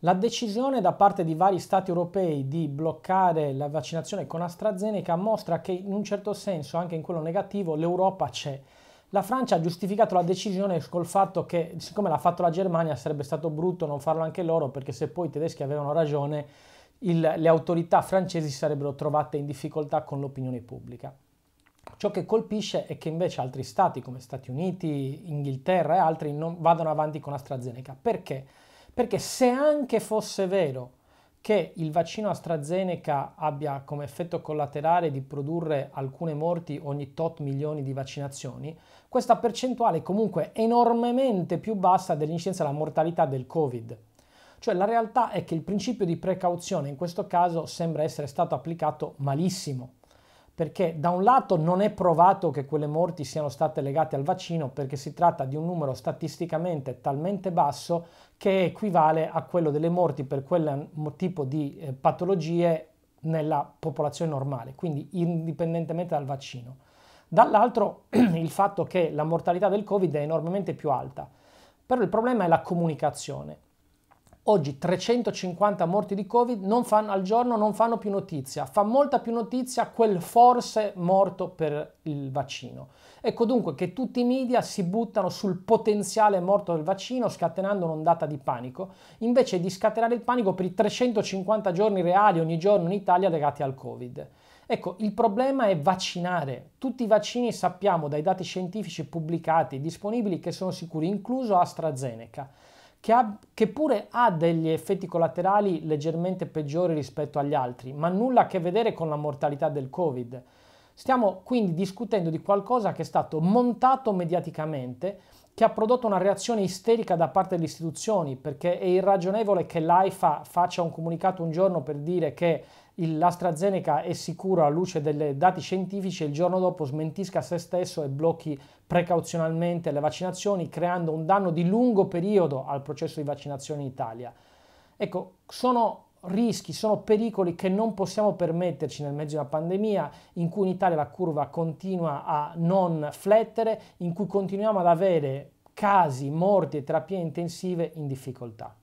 La decisione da parte di vari stati europei di bloccare la vaccinazione con AstraZeneca mostra che in un certo senso, anche in quello negativo, l'Europa c'è. La Francia ha giustificato la decisione col fatto che, siccome l'ha fatto la Germania, sarebbe stato brutto non farlo anche loro, perché se poi i tedeschi avevano ragione, il, le autorità francesi sarebbero trovate in difficoltà con l'opinione pubblica. Ciò che colpisce è che invece altri stati come Stati Uniti, Inghilterra e altri non vadano avanti con AstraZeneca. Perché? Perché se anche fosse vero che il vaccino AstraZeneca abbia come effetto collaterale di produrre alcune morti ogni tot milioni di vaccinazioni, questa percentuale è comunque enormemente più bassa dell'incidenza della mortalità del Covid. Cioè la realtà è che il principio di precauzione in questo caso sembra essere stato applicato malissimo perché da un lato non è provato che quelle morti siano state legate al vaccino perché si tratta di un numero statisticamente talmente basso che equivale a quello delle morti per quel tipo di eh, patologie nella popolazione normale, quindi indipendentemente dal vaccino. Dall'altro il fatto che la mortalità del Covid è enormemente più alta, però il problema è la comunicazione. Oggi 350 morti di Covid fanno, al giorno non fanno più notizia, fa molta più notizia quel forse morto per il vaccino. Ecco dunque che tutti i media si buttano sul potenziale morto del vaccino scatenando un'ondata di panico, invece di scatenare il panico per i 350 giorni reali ogni giorno in Italia legati al Covid. Ecco, il problema è vaccinare. Tutti i vaccini sappiamo dai dati scientifici pubblicati, disponibili, che sono sicuri, incluso AstraZeneca che, ha, che pure ha degli effetti collaterali leggermente peggiori rispetto agli altri, ma nulla a che vedere con la mortalità del Covid. Stiamo quindi discutendo di qualcosa che è stato montato mediaticamente che ha prodotto una reazione isterica da parte delle istituzioni, perché è irragionevole che l'AIFA faccia un comunicato un giorno per dire che l'AstraZeneca è sicuro alla luce dei dati scientifici e il giorno dopo smentisca se stesso e blocchi precauzionalmente le vaccinazioni, creando un danno di lungo periodo al processo di vaccinazione in Italia. Ecco, sono rischi, sono pericoli che non possiamo permetterci nel mezzo della pandemia, in cui in Italia la curva continua a non flettere, in cui continuiamo ad avere casi, morti e terapie intensive in difficoltà.